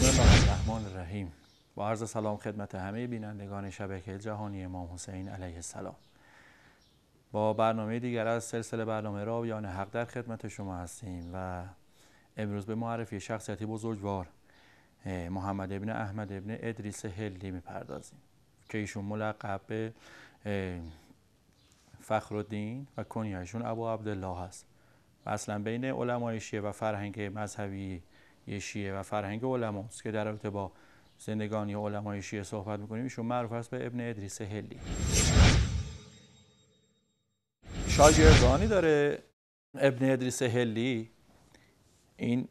بسم الله الرحمن الرحیم با عرض سلام خدمت همه بینندگان شبکه جهانی امام حسین علیه السلام با برنامه دیگر از سلسله برنامه یعنی حق در خدمت شما هستیم و امروز به معرفی شخصیتی بزرگوار محمد ابن احمد ابن ادریس هلی میپردازیم که ایشون ملقب به فخر الدین و کنیایشون ابو عبدالله هست و اصلا بین علمای شیعه و فرهنگ مذهبی شیعه و فرهنگ علماست که در رابطه با زندگانی علمای شیعه صحبت میکنیم ایشون معروف هست به ابن ادریس هلی شاگردانی داره ابن ادریس هلی این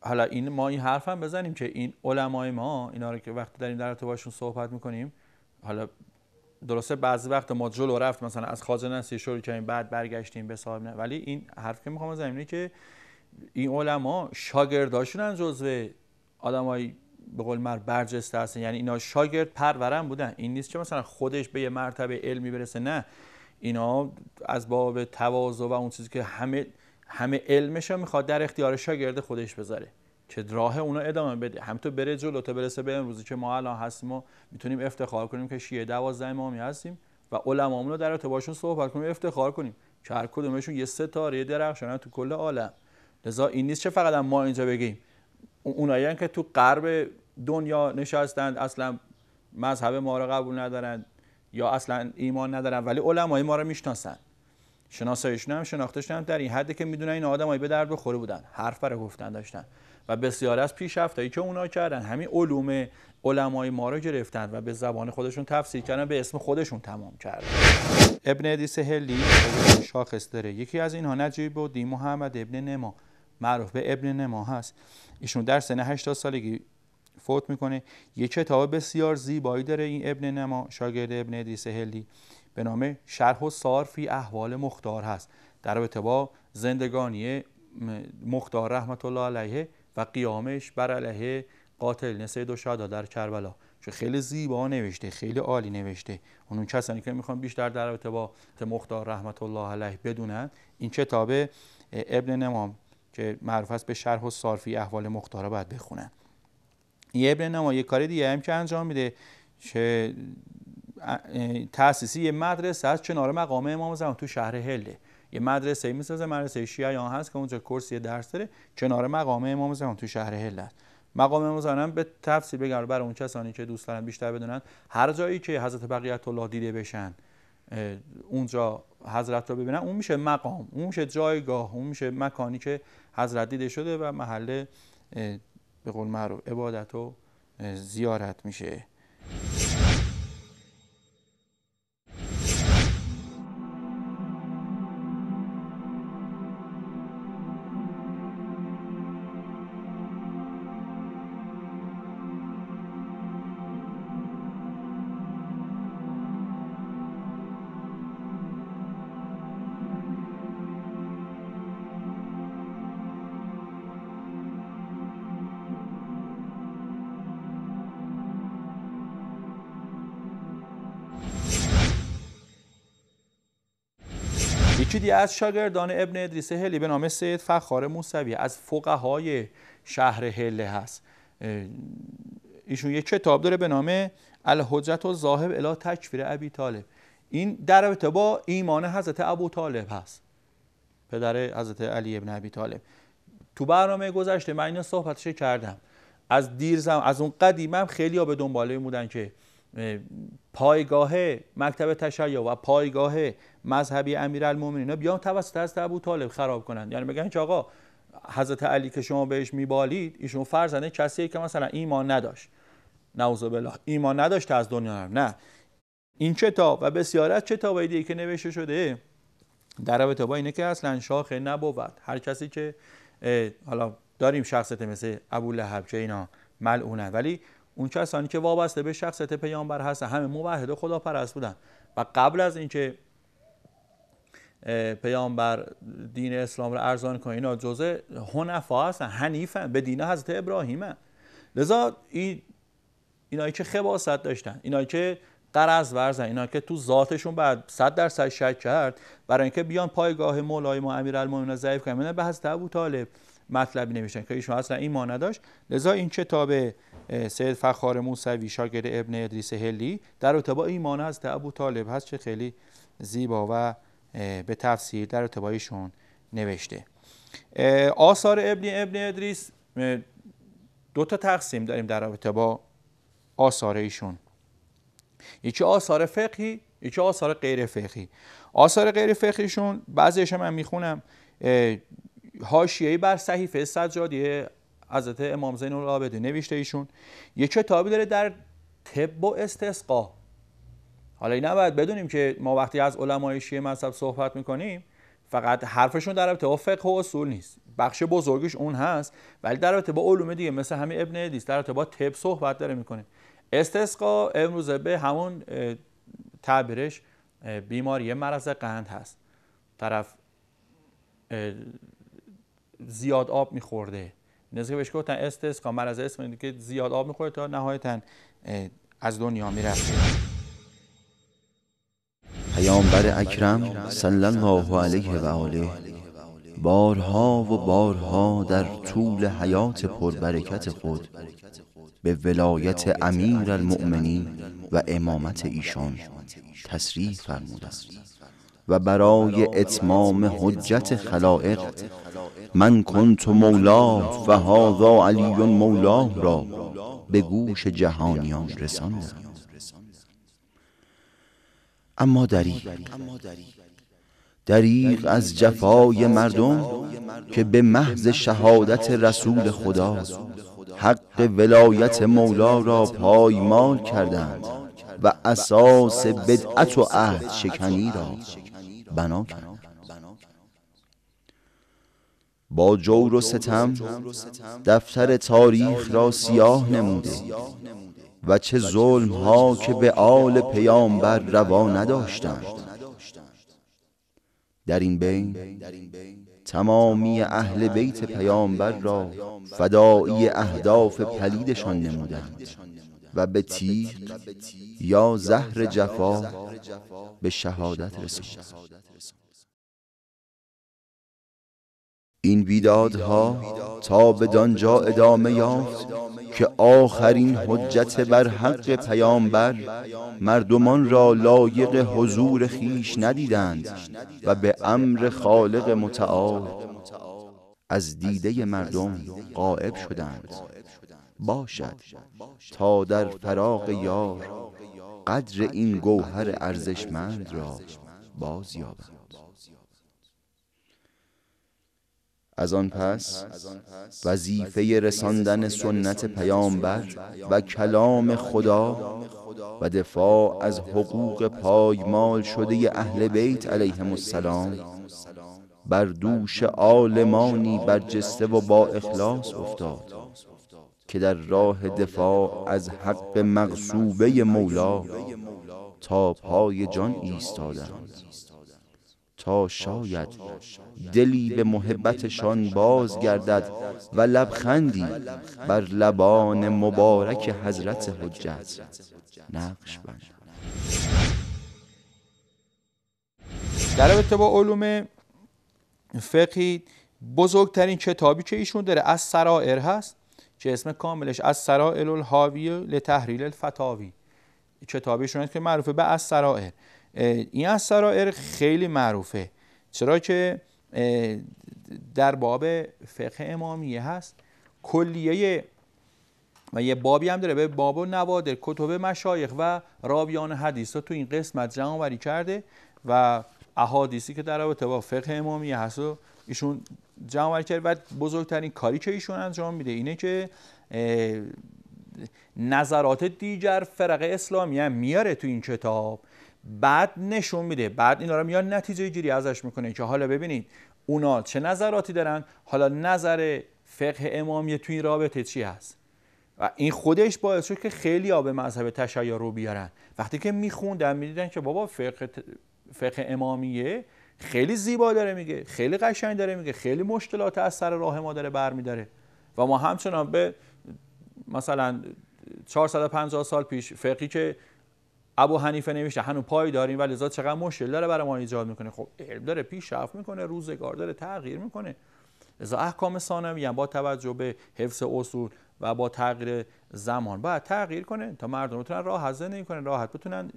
حالا این ما این حرف هم بزنیم که این علمای ما اینا رو که وقتی داریم در ارتباط باشون صحبت میکنیم حالا درسته بعضی وقت ما جلو رفت مثلا از خازن نصیر شروع کردیم بعد برگشتیم به صاحب ولی این حرف که میخوام بزنم اینه که این علما شاگرداشون هم جزو آدمای به قول مر برجسته هستن یعنی اینا شاگرد پرورن بودن این نیست که مثلا خودش به یه مرتبه علمی برسه نه اینا از باب تواضع و اون چیزی که همه همه علمش هم میخواد در اختیار شاگرد خودش بذاره که راه اونا ادامه بده هم تو بره جلو تا برسه به امروزی که ما الان هستیم و میتونیم افتخار کنیم که شیعه دوازده امامی هستیم و علمامون رو در ارتباطشون صحبت کنیم افتخار کنیم که هر کدومشون یه ستاره درخشان تو کل عالم لذا این نیست چه فقط ما اینجا بگیم اونایی که تو غرب دنیا نشستند اصلا مذهب ما را قبول ندارند یا اصلا ایمان ندارند ولی علمای ما رو میشناسند. شناسایشون هم شناختشون هم در این حده که میدونن این آدمایی به درد بخوره بودن حرف برای گفتن داشتن و بسیار از پیشرفتایی که اونا کردن همین علوم علمای ما رو گرفتن و به زبان خودشون تفسیر کردن به اسم خودشون تمام کرد. ابن ادیس هلی شاخص داره یکی از اینها نجیب و دی محمد ابن نما معروف به ابن نما هست ایشون در سن 80 سالگی فوت میکنه یه کتاب بسیار زیبایی داره این ابن نما شاگرد ابن ادریس هلی به نام شرح و صارفی احوال مختار هست در رابطه زندگانی مختار رحمت الله علیه و قیامش بر علیه قاتل نسه و در کربلا چون خیلی زیبا نوشته خیلی عالی نوشته اون کسانی که میخوان بیشتر در رابطه با مختار رحمت الله علیه بدونن این کتاب ابن نمام که معروف است به شرح و صارفی احوال مختارا باید بخونن یه ابن نما یه کار دیگه هم که انجام میده که تاسیسی یه مدرسه از کنار مقام امام زمان تو شهر هله یه مدرسه میسازه مدرسه شیعیان هست که اونجا کرسی درس داره کنار مقام امام زمان تو شهر هله هست مقام امام به تفصیل بگم برای اون کسانی که دوست دارن بیشتر بدونن هر جایی که حضرت بقیت الله دیده بشن اونجا حضرت رو ببینن اون میشه مقام اون میشه جایگاه اون میشه مکانی که حضرت دیده شده و محله به قول معروف عبادت و زیارت میشه چیدی از شاگردان ابن ادریس هلی به نام سید فخار موسوی از فقهای شهر هله هست ایشون یک کتاب داره به نام الحجت و ظاهب الا تکفیر ابی طالب این در رابطه با ایمان حضرت ابو طالب هست پدر حضرت علی ابن ابی طالب تو برنامه گذشته من اینو صحبتش کردم از دیر از اون قدیمم خیلی ها به دنباله بودن که پایگاه مکتب تشیع و پایگاه مذهبی امیرالمومنین بیان توسط از ابو طالب خراب کنند یعنی بگن چه آقا حضرت علی که شما بهش میبالید ایشون فرزنده کسی که مثلا ایمان نداشت نعوذ بالله ایمان نداشت از دنیا هم نه این کتاب و بسیار از کتابای دیگه که نوشته شده در رابطه با اینه که اصلا شاخه نبود هر کسی که حالا داریم شخصیت مثل ابو لهب اینا ولی اون کسانی که وابسته به شخصیت پیامبر هستن همه موحد خداپرست بودن و قبل از اینکه پیامبر دین اسلام رو ارزان کنه اینا جزء هنفا هستن حنیفن به دین حضرت ابراهیم لذا این اینایی که خباست داشتن اینایی که قرض ورزن اینا که تو ذاتشون بعد در درصد شک کرد برای اینکه بیان پایگاه مولای ما امیرالمومنین ضعیف کنن به حضرت ابو طالب مطلبی نمیشن که ایشون اصلا ایمان داشت لذا این کتاب سید فخار موسوی شاگرد ابن ادریس هلی در این ایمان از ابو طالب هست چه خیلی زیبا و به تفسیر در اتباعیشون نوشته آثار ابن ابن ادریس دو تا تقسیم داریم در رابطه با آثار ایشون یکی آثار فقهی یکی آثار غیر فقهی آثار غیر فقهیشون بعضیش من میخونم حاشیه‌ای بر صحیفه سجادیه حضرت امام زین العابدین نوشته ایشون یه کتابی داره در طب و استسقا حالا این نباید بدونیم که ما وقتی از علمای شیعه مذهب صحبت میکنیم فقط حرفشون در رابطه با فقه و اصول نیست بخش بزرگش اون هست ولی در رابطه با علوم دیگه مثل همین ابن ادیس در رابطه با طب صحبت داره میکنه استسقا امروز به همون تعبیرش بیماری مرض قند هست طرف زیاد آب میخورده نزدیک بهش گفتن استسقا از اسم که زیاد آب میخورده تا نهایتا از دنیا میرفت پیامبر اکرم صلی الله علیه و آله بارها و بارها در طول حیات پربرکت خود به ولایت امیر المؤمنین و امامت ایشان تصریح فرمودند و برای اتمام حجت خلائق من کنت مولا و هذا علی مولا را به گوش جهانیان رساندم اما دریق دریق از جفای مردم که به محض شهادت رسول خدا حق ولایت مولا را پایمال کردند و اساس بدعت و عهد شکنی را بنا کرد با جور و ستم دفتر تاریخ را سیاه نموده و چه ظلم ها که به آل پیامبر روا نداشتند در این بین تمامی اهل بیت پیامبر را فدایی اهداف پلیدشان نمودند و به تیر یا زهر جفا به شهادت رسوند این بیدادها تا به دانجا ادامه یافت که آخرین حجت بر حق پیامبر مردمان را لایق حضور خیش ندیدند و به امر خالق متعال از دیده مردم غائب شدند باشد تا در فراغ یار قدر این گوهر ارزشمند را باز یابد از آن پس وظیفه رساندن سنت پیامبر و کلام خدا و دفاع از حقوق پایمال شده اهل بیت علیهم السلام بر دوش عالمانی برجسته و با اخلاص افتاد در راه دفاع از حق مغصوبه مولا تا پای جان ایستادند تا شاید دلی به محبتشان بازگردد و لبخندی بر لبان مبارک حضرت حجت نقش بند در رابطه با علوم فقی بزرگترین کتابی که ایشون داره از سرائر هست چه اسم کاملش از سرائل الحاوی لتحریل الفتاوی کتابی که معروفه به از سرائل این از سرائل خیلی معروفه چرا که در باب فقه امامیه هست کلیه و یه بابی هم داره به باب و نوادر کتب مشایخ و راویان حدیث تو این قسمت جمع آوری کرده و احادیثی که در رابطه با فقه امامیه هست و ایشون جمع کرد و بزرگترین کاری که ایشون انجام میده اینه که نظرات دیگر فرق اسلامی هم میاره تو این کتاب بعد نشون میده بعد اینا رو میاد نتیجه گیری ازش میکنه که حالا ببینید اونا چه نظراتی دارن حالا نظر فقه امامیه تو این رابطه چی هست و این خودش باعث شد که خیلی به مذهب تشیع رو بیارن وقتی که میخوندن میدیدن که بابا فقه, فقه امامیه خیلی زیبا داره میگه خیلی قشنگ داره میگه خیلی مشکلات از سر راه ما داره برمیداره و ما همچنان به مثلا 450 سال پیش فقی که ابو حنیفه نمیشه هنو پای داریم ولی زاد چقدر مشکل داره برای ما ایجاد میکنه خب علم داره پیشرفت میکنه روزگار داره تغییر میکنه از احکام ثانوی با توجه به حفظ اصول و با تغییر زمان باید تغییر کنه تا مردم بتونن راحت زندگی راحت بتونن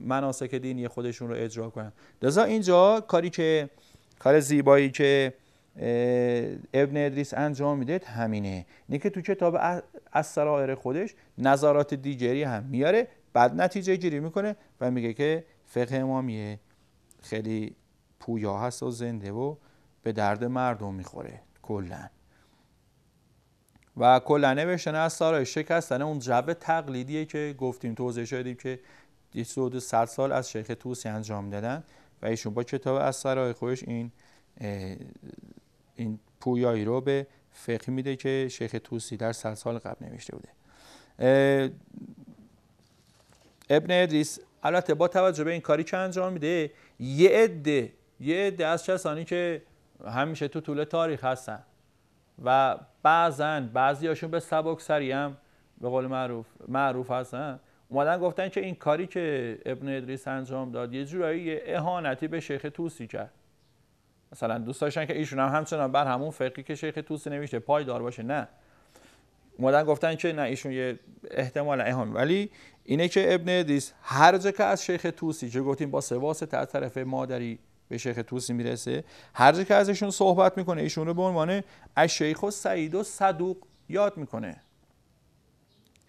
مناسک دینی خودشون رو اجرا کنن لذا اینجا کاری که کار زیبایی که ابن ادریس انجام میده همینه اینه که تو کتاب از سرائر خودش نظرات دیگری هم میاره بعد نتیجه گیری میکنه و میگه که فقه امامیه خیلی پویا هست و زنده و به درد مردم میخوره کلا و کلا نوشتن از سارای شکستن اون جبه تقلیدیه که گفتیم توضیح شدیم که دیست صد سال از شیخ توسی انجام دادن و ایشون با کتاب از سرای خودش این این پویایی رو به فقه میده که شیخ توسی در 100 سال قبل نوشته بوده ابن ادریس البته با توجه به این کاری که انجام میده یه عده یه عده از کسانی که همیشه تو طول تاریخ هستن و بعضن بعضی هاشون به سبک سریم هم به قول معروف معروف هستن اومدن گفتن که این کاری که ابن ادریس انجام داد یه جورایی اهانتی به شیخ توسی کرد مثلا دوست داشتن که ایشون هم همچنان بر همون فقهی که شیخ توسی نوشته پایدار باشه نه اومدن گفتن که نه ایشون یه احتمال اهان ولی اینه که ابن ادریس هر جا که از شیخ توسی که گفتیم با سواس تر طرف مادری به شیخ توسی میرسه هر جا که ازشون صحبت میکنه ایشون رو به عنوان از شیخ و سعید و صدوق یاد میکنه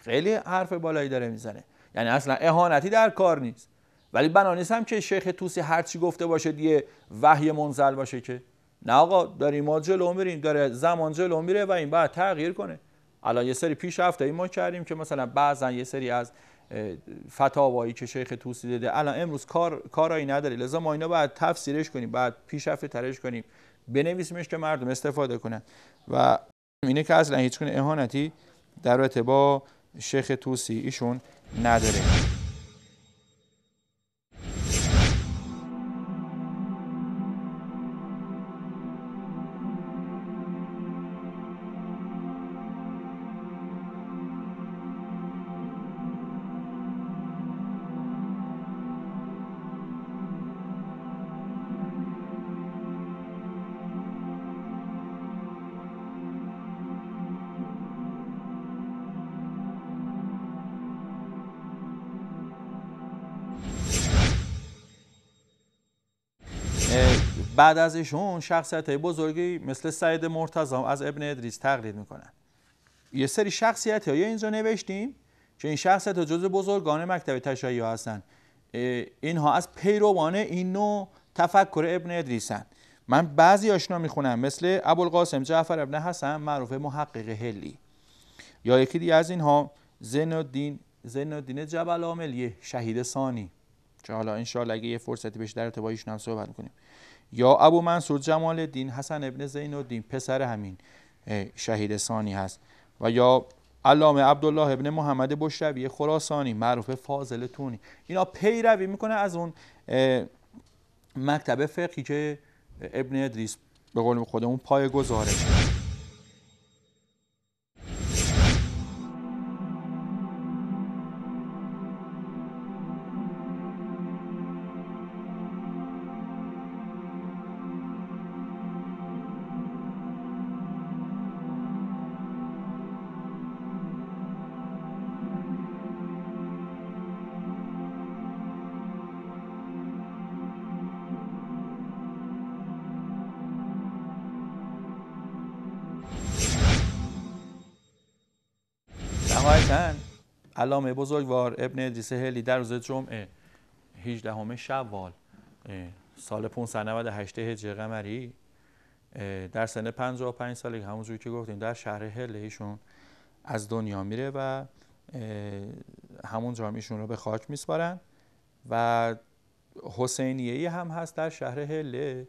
خیلی حرف بالایی داره میزنه یعنی اصلا اهانتی در کار نیست ولی بنا نیستم که شیخ توسی هرچی گفته باشه دیگه وحی منزل باشه که نه آقا داریم ما جلو میریم داره زمان جلو میره و این بعد تغییر کنه الان یه سری پیش رفته ما کردیم که مثلا بعضا یه سری از فتاوایی که شیخ توسی داده الان امروز کار کارایی نداره لذا ما اینا باید تفسیرش کنیم بعد پیشرفت ترش کنیم بنویسیمش که مردم استفاده کنن و اینه که اصلا هیچ اهانتی در رابطه شیخ توسی ایشون نداره بعد از ایشون شخصیت های بزرگی مثل سعید مرتضام از ابن ادریس تقلید میکنن یه سری شخصیت های اینجا نوشتیم که این شخصیت ها جز بزرگان مکتب تشیع هستن اینها از پیروان این نوع تفکر ابن ادریسن من بعضی آشنا میخونم مثل ابوالقاسم جعفر ابن حسن معروف محقق هلی یا یکی دیگه از اینها زین الدین زین الدین جبل یه شهید ثانی که حالا انشالله اگه یه فرصتی بشه در هم صحبت میکنیم یا ابو منصور جمال دین حسن ابن زین الدین پسر همین شهید ثانی هست و یا علامه عبدالله ابن محمد بشروی خراسانی معروف فاضل تونی اینا پیروی میکنه از اون مکتب فقهی که ابن ادریس به قول خودمون پای گذاره نوشتن علامه بزرگوار ابن ادریس هلی در روز جمعه 18 شوال سال 598 هجری قمری در سن 55 سالگی همونجوری که گفتیم در شهر هله ایشون از دنیا میره و همون جا ایشون رو به خاک میسپارن و حسینیه ای هم هست در شهر هله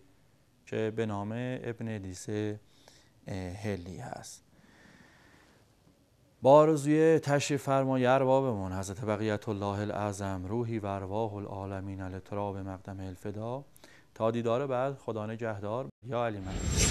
که به نام ابن ادریس هلی هست با آرزوی تشریف فرمای اربابمون حضرت بقیت الله الاعظم روحی و ارواح العالمین تراب مقدم الفدا تا دیدار بعد خدا نگهدار یا علی من.